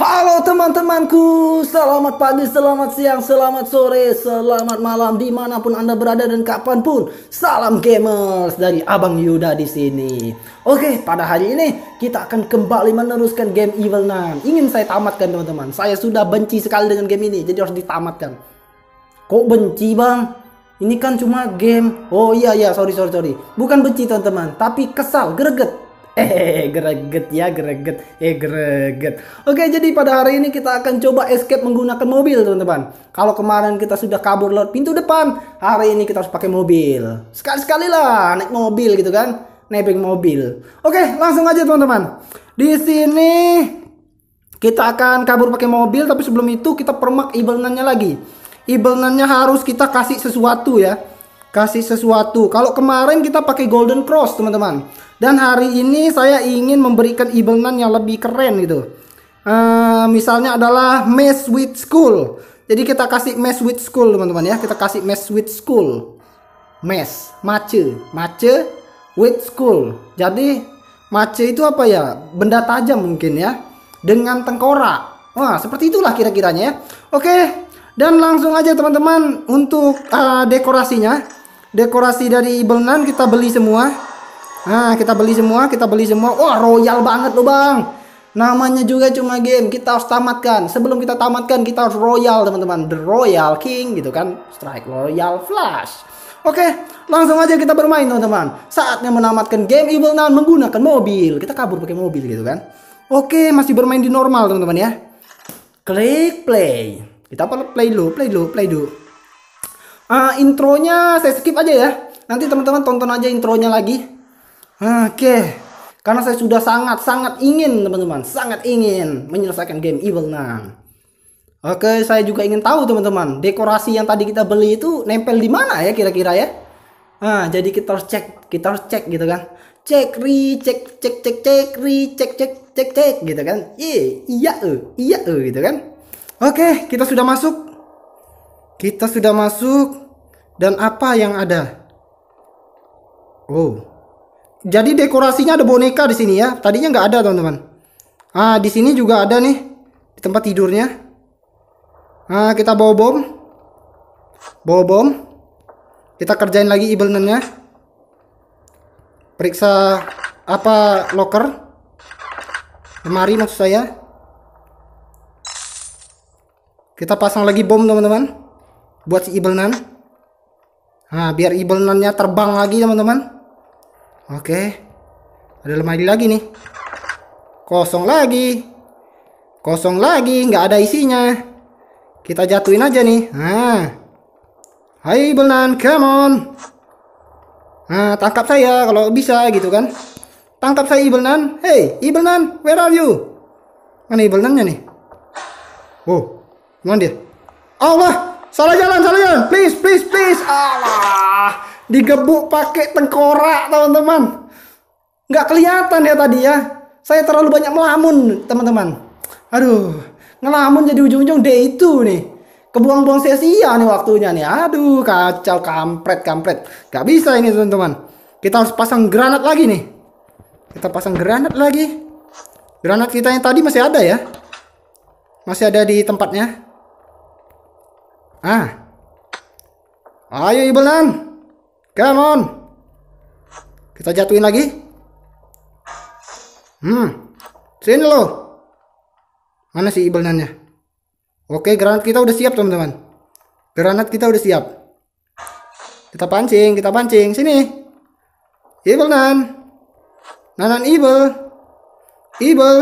Halo teman-temanku, selamat pagi, selamat siang, selamat sore, selamat malam dimanapun anda berada dan kapanpun. Salam gamers dari Abang Yuda di sini. Oke, pada hari ini kita akan kembali meneruskan game Evil Nun. Ingin saya tamatkan teman-teman. Saya sudah benci sekali dengan game ini, jadi harus ditamatkan. Kok benci bang? Ini kan cuma game. Oh iya iya, sorry sorry sorry. Bukan benci teman-teman, tapi kesal, greget. Eh greget ya greget, eh greget. Oke jadi pada hari ini kita akan coba escape menggunakan mobil teman-teman. Kalau kemarin kita sudah kabur lewat pintu depan, hari ini kita harus pakai mobil. Sekali-sekali lah naik mobil gitu kan, naik mobil. Oke langsung aja teman-teman. Di sini kita akan kabur pakai mobil, tapi sebelum itu kita permak ibangannya lagi. Ibelnannya harus kita kasih sesuatu ya. Kasih sesuatu. Kalau kemarin kita pakai golden cross, teman-teman. Dan hari ini saya ingin memberikan Ibelnan yang lebih keren gitu. Uh, misalnya adalah mess with school. Jadi kita kasih mess with school, teman-teman ya. Kita kasih mess with school. Mess, mace, mace with school. Jadi mace itu apa ya? Benda tajam mungkin ya. Dengan tengkorak. Wah, seperti itulah kira-kiranya ya. Oke, dan langsung aja teman-teman untuk uh, dekorasinya. Dekorasi dari Belnan kita beli semua. Nah, kita beli semua, kita beli semua. Wah, royal banget loh, Bang. Namanya juga cuma game, kita harus tamatkan. Sebelum kita tamatkan, kita harus royal, teman-teman. The Royal King gitu kan. Strike Royal Flash. Oke, langsung aja kita bermain, teman-teman. Saatnya menamatkan game Evil Nun menggunakan mobil. Kita kabur pakai mobil gitu kan. Oke, masih bermain di normal, teman-teman ya. Klik play. Kita play dulu, play dulu, play dulu. Uh, intronya saya skip aja ya. Nanti teman-teman tonton aja intronya lagi. Oke. Okay. Karena saya sudah sangat-sangat ingin teman-teman, sangat ingin menyelesaikan game Evil Nun. Oke, saya juga ingin tahu teman-teman, dekorasi yang tadi kita beli itu nempel di mana ya kira-kira ya? Nah, jadi kita harus cek, kita harus cek gitu kan. Cek ri cek cek cek cek ri cek cek cek cek gitu kan. Iya, iya eh, iya eh gitu kan. Oke, kita sudah masuk. Kita sudah masuk. Dan apa yang ada? Oh. Jadi dekorasinya ada boneka di sini ya. Tadinya nggak ada, teman-teman. Ah, di sini juga ada nih di tempat tidurnya. Ah, kita bawa bom. Bawa bom. Kita kerjain lagi ibelnennya. Periksa apa locker? Lemari maksud saya. Kita pasang lagi bom teman-teman. Buat si Evil Nun. Nah, biar Evil Nun-nya terbang lagi teman-teman. Oke. Ada lemari lagi nih. Kosong lagi. Kosong lagi, nggak ada isinya. Kita jatuhin aja nih. Nah. Hai Evil Nun, come on. Nah, tangkap saya kalau bisa gitu kan. Tangkap saya Evil Nun. Hey, Evil Nun, where are you? Mana Evil Nun-nya nih? Oh. Gimana dia? Allah, salah jalan, salah jalan. Please, please, please. Allah, digebuk pakai tengkorak, teman-teman. Nggak kelihatan ya tadi ya. Saya terlalu banyak melamun, teman-teman. Aduh, ngelamun jadi ujung-ujung deh itu nih. Kebuang-buang sia-sia nih waktunya nih. Aduh, kacau, kampret, kampret. Gak bisa ini, teman-teman. Kita harus pasang granat lagi nih. Kita pasang granat lagi. Granat kita yang tadi masih ada ya. Masih ada di tempatnya. Ah. Ayo Ibelan. Come on. Kita jatuhin lagi. Hmm. Sini lo. Mana sih Ibelannya? Oke, granat kita udah siap, teman-teman. Granat kita udah siap. Kita pancing, kita pancing. Sini. Ibelan. Nanan Ibel. Ibel.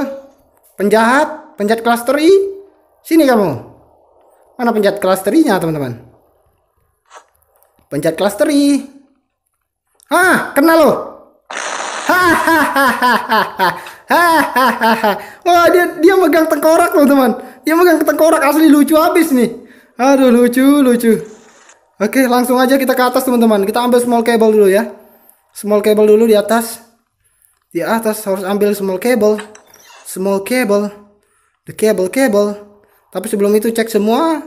Penjahat, penjahat klaster I. Sini kamu. Mana pencet klasterinya, teman-teman? Pencet klasteri. Ah, kena loh. Hahaha. Wah, dia dia megang tengkorak loh, teman. Dia megang tengkorak asli lucu habis nih. Aduh, lucu, lucu. Oke, langsung aja kita ke atas, teman-teman. Kita ambil small cable dulu ya. Small cable dulu di atas. Di atas harus ambil small cable. Small cable. The cable cable tapi sebelum itu cek semua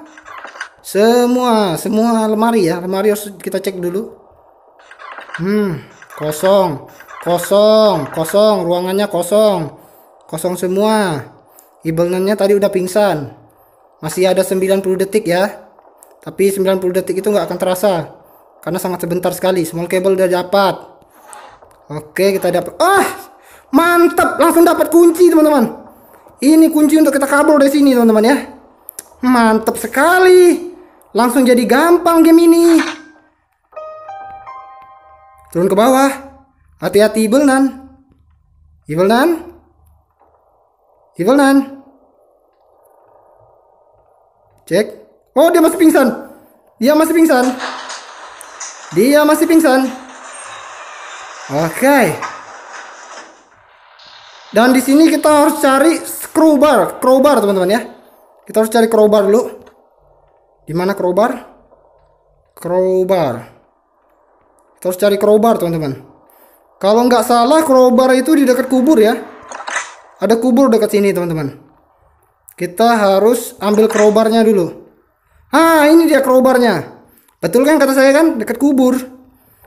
semua semua lemari ya lemari harus kita cek dulu hmm kosong kosong kosong ruangannya kosong kosong semua ibelnannya tadi udah pingsan masih ada 90 detik ya tapi 90 detik itu nggak akan terasa karena sangat sebentar sekali small cable udah dapat oke kita dapat ah oh, mantap langsung dapat kunci teman-teman ini kunci untuk kita kabur dari sini teman-teman ya Mantap sekali. Langsung jadi gampang game ini. Turun ke bawah. Hati-hati Evil Nan. Evil Nan. Evil Nan. Cek. Oh, dia masih pingsan. Dia masih pingsan. Dia masih pingsan. Oke. Okay. Dan di sini kita harus cari crowbar, crowbar teman-teman ya. Kita harus cari crowbar dulu. Di mana crowbar? Crowbar. Kita harus cari crowbar, teman-teman. Kalau nggak salah crowbar itu di dekat kubur ya. Ada kubur dekat sini, teman-teman. Kita harus ambil crowbarnya dulu. Ah, ini dia crowbarnya. Betul kan kata saya kan? Dekat kubur.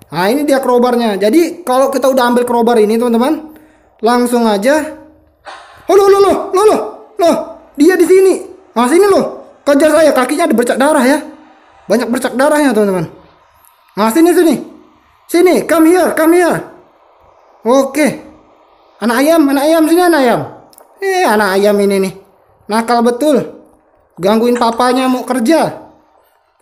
Nah, ini dia crowbarnya. Jadi, kalau kita udah ambil crowbar ini, teman-teman, langsung aja. Oh, loh, loh, loh, loh, loh, loh, dia di sini. Mas ini loh, kejar saya kakinya ada bercak darah ya. Banyak bercak darahnya teman-teman. Mas nah, ini sini. Sini, come here, come here. Oke. Anak ayam, anak ayam sini anak ayam. Eh, anak ayam ini nih. Nakal betul. Gangguin papanya mau kerja.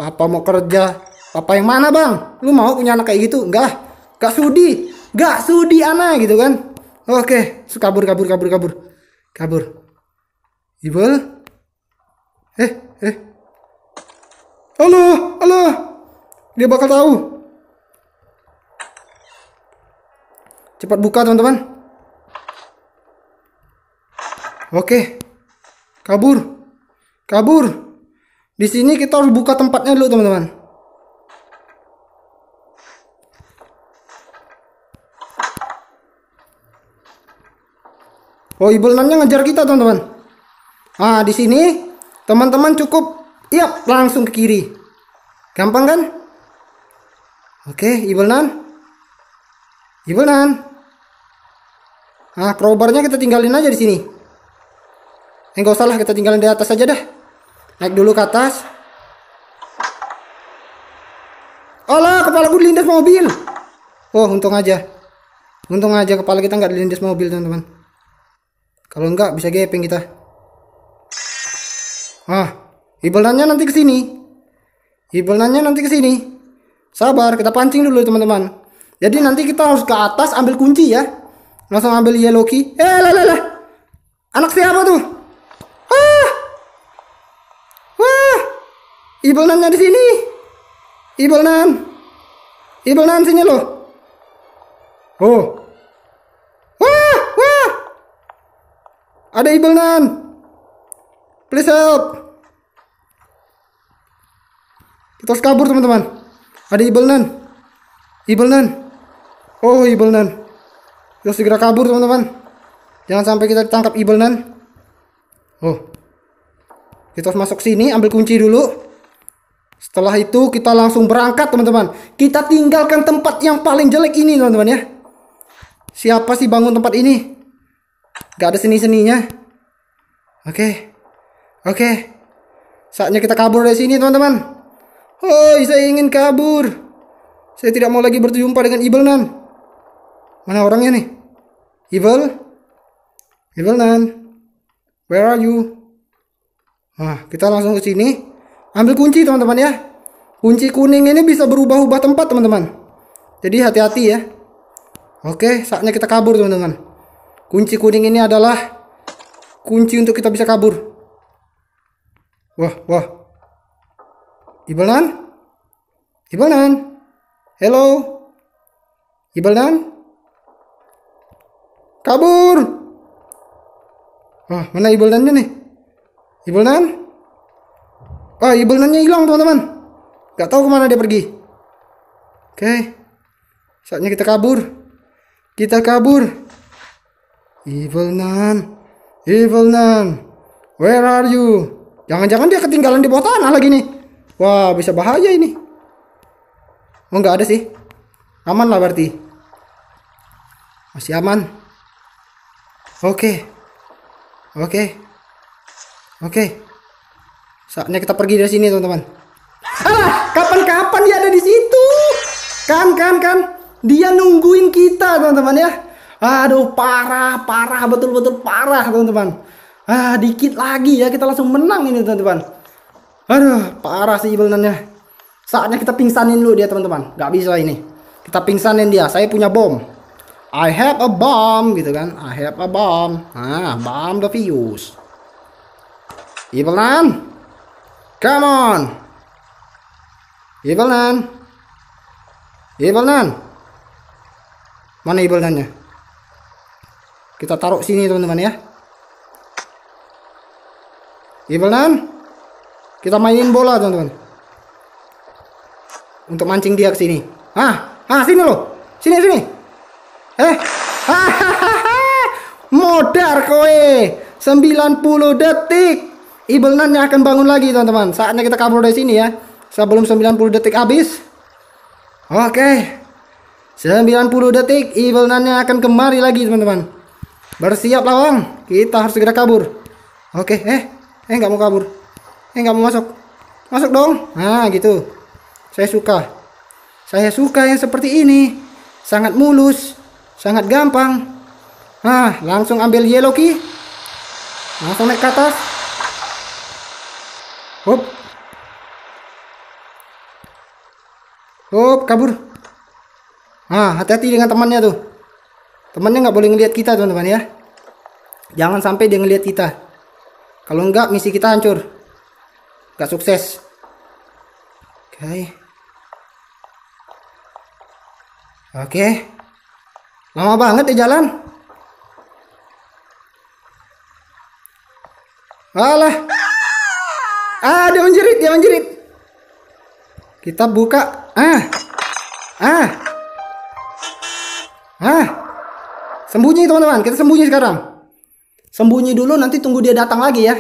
Papa mau kerja. Papa yang mana, Bang? Lu mau punya anak kayak gitu? Enggak. Enggak sudi. Enggak sudi anak gitu kan. Oke, kabur kabur kabur kabur. Kabur. Ibel. Eh, eh. Allah, Allah. Dia bakal tahu. Cepat buka, teman-teman. Oke. Kabur. Kabur. Di sini kita harus buka tempatnya dulu, teman-teman. Oh, ibu nanya ngejar kita, teman-teman. Ah, di sini Teman-teman cukup iya langsung ke kiri. Gampang kan? Oke, nan evil nan Nah, crowbarnya kita tinggalin aja di sini. Eh, gak usah lah, kita tinggalin di atas aja dah. Naik dulu ke atas. Allah, kepala gue dilindas mobil. Oh, untung aja. Untung aja kepala kita nggak dilindas mobil, teman-teman. Kalau enggak, bisa gepeng kita. Ah, ibelnanya nanti ke sini. Ibelnanya nanti ke sini. Sabar, kita pancing dulu teman-teman. Jadi nanti kita harus ke atas ambil kunci ya. Langsung ambil yellow key. Eh, lah, lah, lah. Anak siapa tuh? Ah. Wah. Ibelnannya di sini. Ibelnan. Ibelnan sini loh. Oh. Wah, wah. Ada Ibelnan please help kita harus kabur teman-teman ada evil nun evil nun oh evil nun kita harus segera kabur teman-teman jangan sampai kita ditangkap evil nun oh kita harus masuk sini ambil kunci dulu setelah itu kita langsung berangkat teman-teman kita tinggalkan tempat yang paling jelek ini teman-teman ya siapa sih bangun tempat ini gak ada seni-seninya oke okay. Oke. Saatnya kita kabur dari sini, teman-teman. Oh, saya ingin kabur. Saya tidak mau lagi berjumpa dengan Evil Nan. Mana orangnya nih? Evil? Evil Nan. Where are you? Nah, kita langsung ke sini. Ambil kunci, teman-teman ya. Kunci kuning ini bisa berubah-ubah tempat, teman-teman. Jadi hati-hati ya. Oke, saatnya kita kabur, teman-teman. Kunci kuning ini adalah kunci untuk kita bisa kabur. Wah, wah. Ibalan? Ibalan? Hello? Ibalan? Kabur! Wah, mana Ibalannya nih? Ibalan? Wah, Ibalannya hilang, teman-teman. Gak tahu kemana dia pergi. Oke. Saatnya kita kabur. Kita kabur. Evil Nun. Evil Nun. Where are you? Jangan-jangan dia ketinggalan di bawah tanah lagi nih. Wah, bisa bahaya ini. Oh, enggak ada sih. Aman lah berarti. Masih aman. Oke. Oke. Oke. Saatnya kita pergi dari sini, teman-teman. Alah, kapan-kapan dia ada di situ. Kan, kan, kan. Dia nungguin kita, teman-teman ya. Aduh, parah, parah, betul-betul parah, teman-teman. Ah, dikit lagi ya kita langsung menang ini teman-teman. Aduh, parah sih sebenarnya. Saatnya kita pingsanin dulu dia teman-teman. Gak bisa ini. Kita pingsanin dia. Saya punya bom. I have a bomb gitu kan. I have a bomb. Ah, bomb the fuse. Evil Come on. Evil Nan. Mana Evil Kita taruh sini teman-teman ya. Evelyn kita mainin bola teman-teman untuk mancing dia ke sini ah ah sini loh sini sini eh hahaha, modar kowe 90 detik yang akan bangun lagi teman-teman saatnya kita kabur dari sini ya sebelum 90 detik habis oke okay. 90 detik yang akan kemari lagi teman-teman bersiap lawang kita harus segera kabur oke okay, eh eh nggak mau kabur eh nggak mau masuk masuk dong nah gitu saya suka saya suka yang seperti ini sangat mulus sangat gampang nah langsung ambil yellow key langsung naik ke atas hop hop kabur nah hati-hati dengan temannya tuh temannya nggak boleh ngelihat kita teman-teman ya jangan sampai dia ngelihat kita kalau enggak misi kita hancur enggak sukses oke okay. oke okay. lama banget ya jalan Alah. Ah, dia menjerit, dia menjerit. Kita buka. Ah. Ah. Ah. Sembunyi, teman-teman. Kita sembunyi sekarang. Sembunyi dulu nanti tunggu dia datang lagi ya.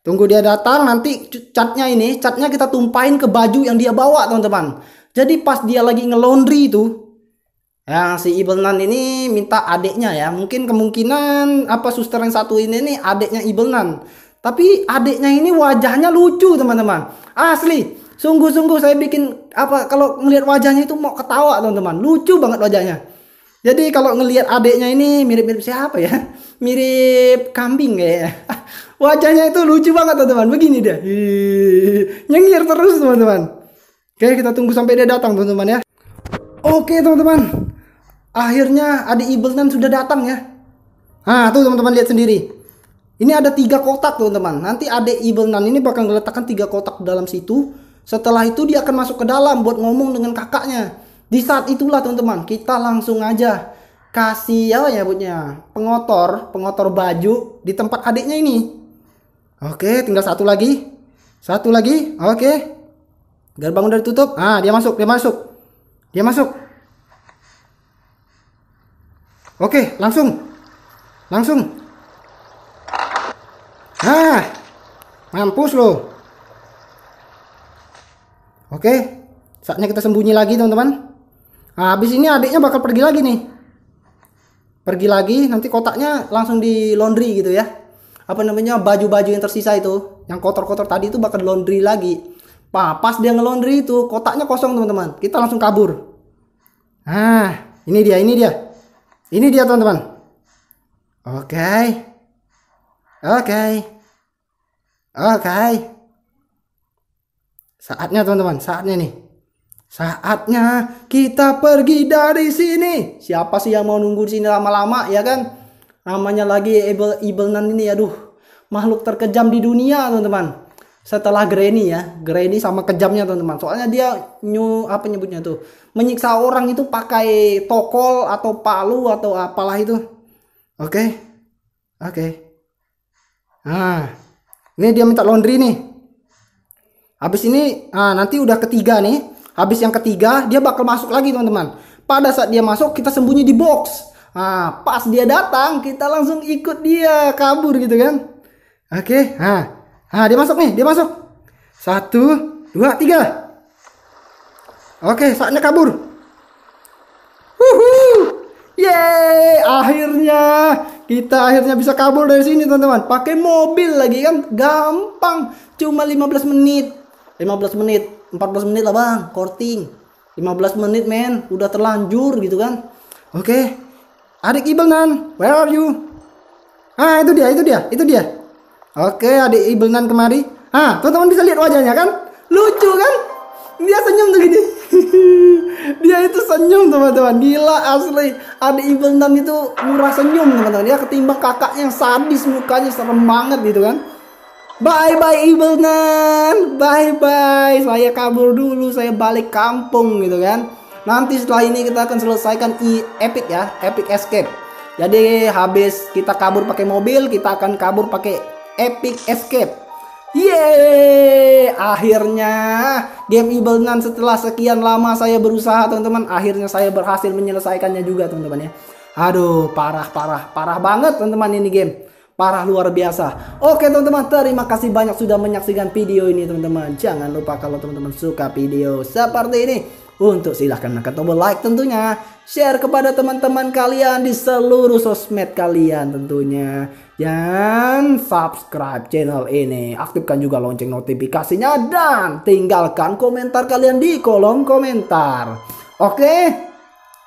Tunggu dia datang nanti catnya ini, catnya kita tumpahin ke baju yang dia bawa teman-teman. Jadi pas dia lagi ngelondri itu, ya si Ibelnan ini minta adeknya ya. Mungkin kemungkinan apa suster yang satu ini nih adiknya Ibelnan. Tapi adeknya ini wajahnya lucu teman-teman. Asli, sungguh-sungguh saya bikin apa kalau melihat wajahnya itu mau ketawa teman-teman. Lucu banget wajahnya. Jadi kalau ngelihat adeknya ini mirip-mirip siapa ya? Mirip kambing ya. Wajahnya itu lucu banget teman-teman. Begini dia. nyengir terus teman-teman. Oke, kita tunggu sampai dia datang teman-teman ya. Oke teman-teman. Akhirnya adik Ibelnan sudah datang ya. Nah tuh teman-teman lihat sendiri. Ini ada tiga kotak teman-teman. Nanti adik Ibelnan ini bakal meletakkan tiga kotak dalam situ. Setelah itu dia akan masuk ke dalam buat ngomong dengan kakaknya di saat itulah teman-teman kita langsung aja kasih apa ya punya pengotor pengotor baju di tempat adiknya ini oke tinggal satu lagi satu lagi oke gerbang udah ditutup ah dia masuk dia masuk dia masuk oke langsung langsung ah mampus loh oke saatnya kita sembunyi lagi teman-teman Nah, habis ini adiknya bakal pergi lagi nih. Pergi lagi, nanti kotaknya langsung di laundry gitu ya. Apa namanya baju-baju yang tersisa itu, yang kotor-kotor tadi itu bakal laundry lagi. Nah, pas dia ngelondri itu kotaknya kosong teman-teman. Kita langsung kabur. Nah, ini dia, ini dia. Ini dia teman-teman. Oke. Oke. Oke. Saatnya teman-teman, saatnya nih. Saatnya kita pergi dari sini. Siapa sih yang mau nunggu di sini lama-lama ya kan? Namanya lagi Ebel Ibelnan ini aduh. Makhluk terkejam di dunia, teman-teman. Setelah Granny ya, Granny sama kejamnya teman-teman. Soalnya dia nyu apa nyebutnya tuh, menyiksa orang itu pakai tokol atau palu atau apalah itu. Oke. Okay? Oke. Okay. Nah, ini dia minta laundry nih. Habis ini, ah nanti udah ketiga nih Habis yang ketiga, dia bakal masuk lagi teman-teman. Pada saat dia masuk, kita sembunyi di box. Nah, pas dia datang, kita langsung ikut dia kabur gitu kan. Oke, nah. Nah, dia masuk nih, dia masuk. Satu, dua, tiga. Oke, saatnya kabur. Yeay, akhirnya kita akhirnya bisa kabur dari sini teman-teman. Pakai mobil lagi kan, gampang. Cuma 15 menit. 15 menit 14 menit lah bang korting 15 menit men udah terlanjur gitu kan oke okay. adik Ibelnan where are you ah itu dia itu dia itu dia oke okay, adik Ibelnan kemari ah teman-teman bisa lihat wajahnya kan lucu kan dia senyum tuh gini dia itu senyum teman-teman gila asli adik Ibelnan itu murah senyum teman-teman dia ketimbang kakaknya yang sadis mukanya serem banget gitu kan Bye bye evil nun. bye bye. Saya kabur dulu, saya balik kampung gitu kan. Nanti setelah ini kita akan selesaikan e epic ya, epic escape. Jadi habis kita kabur pakai mobil, kita akan kabur pakai epic escape. Yeay, akhirnya game Evil Nun setelah sekian lama saya berusaha teman-teman, akhirnya saya berhasil menyelesaikannya juga teman-teman ya. Aduh, parah parah parah banget teman-teman ini game parah luar biasa. Oke teman-teman, terima kasih banyak sudah menyaksikan video ini teman-teman. Jangan lupa kalau teman-teman suka video seperti ini untuk silahkan menekan tombol like tentunya. Share kepada teman-teman kalian di seluruh sosmed kalian tentunya. Dan subscribe channel ini. Aktifkan juga lonceng notifikasinya dan tinggalkan komentar kalian di kolom komentar. Oke,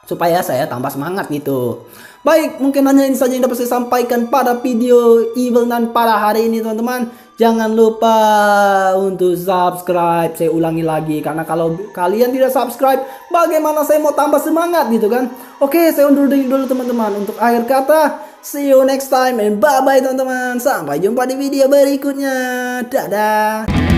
supaya saya tambah semangat gitu. Baik, mungkin hanya ini saja yang dapat saya sampaikan pada video Evil Nun pada hari ini teman-teman. Jangan lupa untuk subscribe. Saya ulangi lagi karena kalau kalian tidak subscribe, bagaimana saya mau tambah semangat gitu kan? Oke, saya undur diri dulu teman-teman. Untuk akhir kata, see you next time and bye-bye teman-teman. Sampai jumpa di video berikutnya. Dadah.